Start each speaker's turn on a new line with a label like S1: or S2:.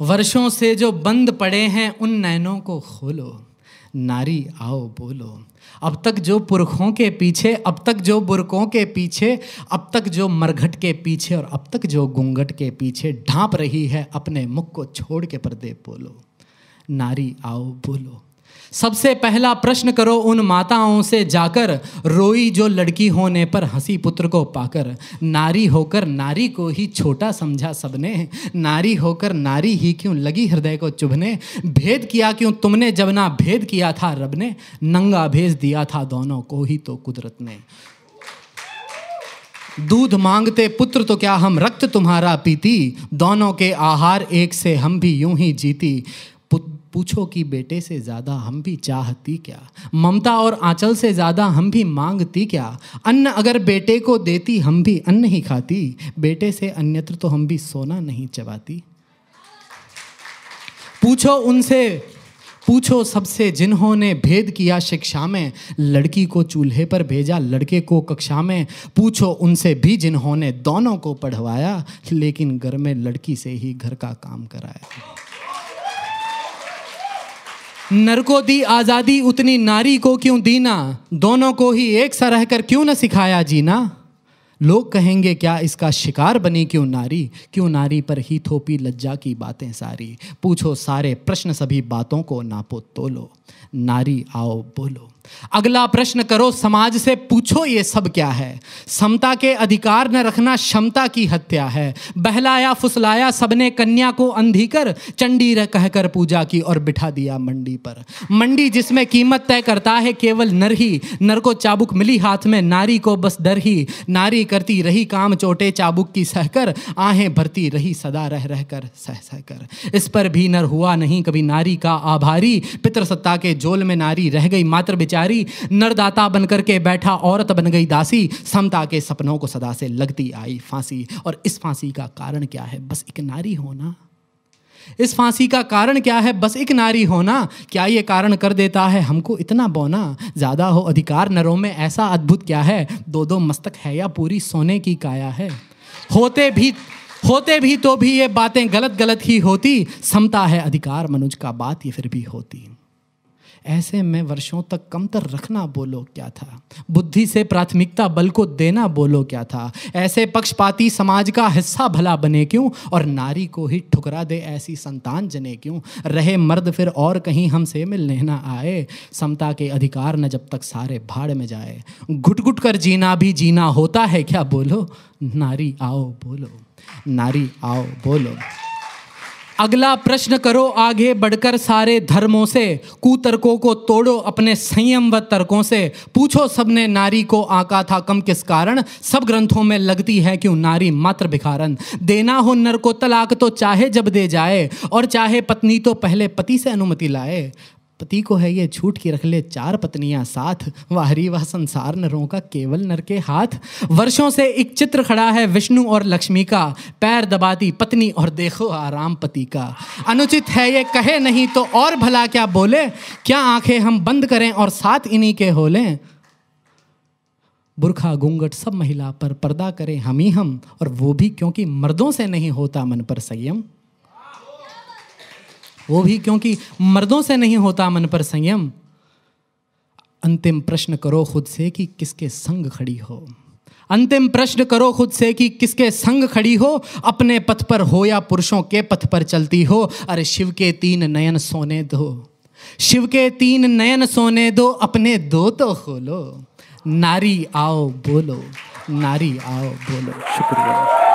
S1: वर्षों से जो बंद पड़े हैं उन नैनों को खोलो नारी आओ बोलो अब तक जो पुरखों के पीछे अब तक जो बुरकों के पीछे अब तक जो मरघट के पीछे और अब तक जो घूंघट के पीछे ढांप रही है अपने मुख को छोड़ के पर्दे बोलो नारी आओ बोलो सबसे पहला प्रश्न करो उन माताओं से जाकर रोई जो लड़की होने पर हंसी पुत्र को पाकर नारी होकर नारी को ही छोटा समझा सबने नारी होकर नारी ही क्यों लगी हृदय को चुभने भेद किया क्यों तुमने जब ना भेद किया था रब ने नंगा भेज दिया था दोनों को ही तो कुदरत ने दूध मांगते पुत्र तो क्या हम रक्त तुम्हारा पीती दोनों के आहार एक से हम भी यूं ही जीती पूछो कि बेटे से ज़्यादा हम भी चाहती क्या ममता और आंचल से ज़्यादा हम भी मांगती क्या अन्न अगर बेटे को देती हम भी अन्न ही खाती बेटे से अन्यत्र तो हम भी सोना नहीं चबाती पूछो उनसे पूछो सबसे जिन्होंने भेद किया शिक्षा में लड़की को चूल्हे पर भेजा लड़के को कक्षा में पूछो उनसे भी जिन्होंने दोनों को पढ़वाया लेकिन घर में लड़की से ही घर का काम कराया नर को दी आज़ादी उतनी नारी को क्यों दीना दोनों को ही एक सा रहकर क्यों न सिखाया जीना लोग कहेंगे क्या इसका शिकार बनी क्यों नारी क्यों नारी पर ही थोपी लज्जा की बातें सारी पूछो सारे प्रश्न सभी बातों को नापो तोलो नारी आओ बोलो अगला प्रश्न करो समाज से पूछो ये सब क्या है समता के अधिकार न रखना क्षमता की हत्या है बहलाया फुसलाया सबने कन्या को अंधी कर चंडी रह कहकर पूजा की और बिठा दिया मंडी पर मंडी जिसमें कीमत तय करता है केवल नर ही नर को चाबुक मिली हाथ में नारी को बस डर ही नारी करती रही काम चोटे चाबुक की सहकर आहें भरती रही सदा रह रह कर सह सह कर इस पर भी नर हुआ नहीं कभी नारी का आभारी पितृसत्ता के जोल में नारी रह गई मात्र बेचारी नरदाता बनकर के बैठा औरत बन गई दासी समता के सपनों को सदा से लगती आई फांसी और इस फांसी का कारण क्या है बस एक नारी होना इस फांसी का कारण क्या है बस एक नारी होना क्या ये कारण कर देता है हमको इतना बोना ज़्यादा हो अधिकार नरों में ऐसा अद्भुत क्या है दो दो मस्तक है या पूरी सोने की काया है होते भी होते भी तो भी ये बातें गलत गलत ही होती समता है अधिकार मनुज का बात ये फिर भी होती ऐसे में वर्षों तक कमतर रखना बोलो क्या था बुद्धि से प्राथमिकता बल को देना बोलो क्या था ऐसे पक्षपाती समाज का हिस्सा भला बने क्यों और नारी को ही ठुकरा दे ऐसी संतान जने क्यों रहे मर्द फिर और कहीं हमसे मिलने ना आए समता के अधिकार न जब तक सारे भाड़ में जाए घुट घुट कर जीना भी जीना होता है क्या बोलो नारी आओ बोलो नारी आओ बोलो अगला प्रश्न करो आगे बढ़कर सारे धर्मों से कुतर्कों को तोड़ो अपने संयम व तर्कों से पूछो सबने नारी को आका था कम किस कारण सब ग्रंथों में लगती है क्यों नारी मात्र भिखारन देना हो नर को तलाक तो चाहे जब दे जाए और चाहे पत्नी तो पहले पति से अनुमति लाए पति को है ये छूट की रख ले चार पत्नियां साथ वाहरी वह संसार नरों का केवल नर के हाथ वर्षों से एक चित्र खड़ा है विष्णु और लक्ष्मी का पैर दबाती पत्नी और देखो आराम पति का अनुचित है ये कहे नहीं तो और भला क्या बोले क्या आंखें हम बंद करें और साथ इन्हीं के हो लें बुरखा घूंघट सब महिला पर पर्दा करें हम ही हम और वो भी क्योंकि मर्दों से नहीं होता मन पर संयम वो भी क्योंकि मर्दों से नहीं होता मन पर संयम अंतिम प्रश्न करो खुद से कि किसके संग खड़ी हो अंतिम प्रश्न करो खुद से कि किसके संग खड़ी हो अपने पथ पर हो या पुरुषों के पथ पर चलती हो अरे शिव के तीन नयन सोने दो शिव के तीन नयन सोने दो अपने दो तो खोलो नारी आओ बोलो नारी आओ बोलो शुक्रिया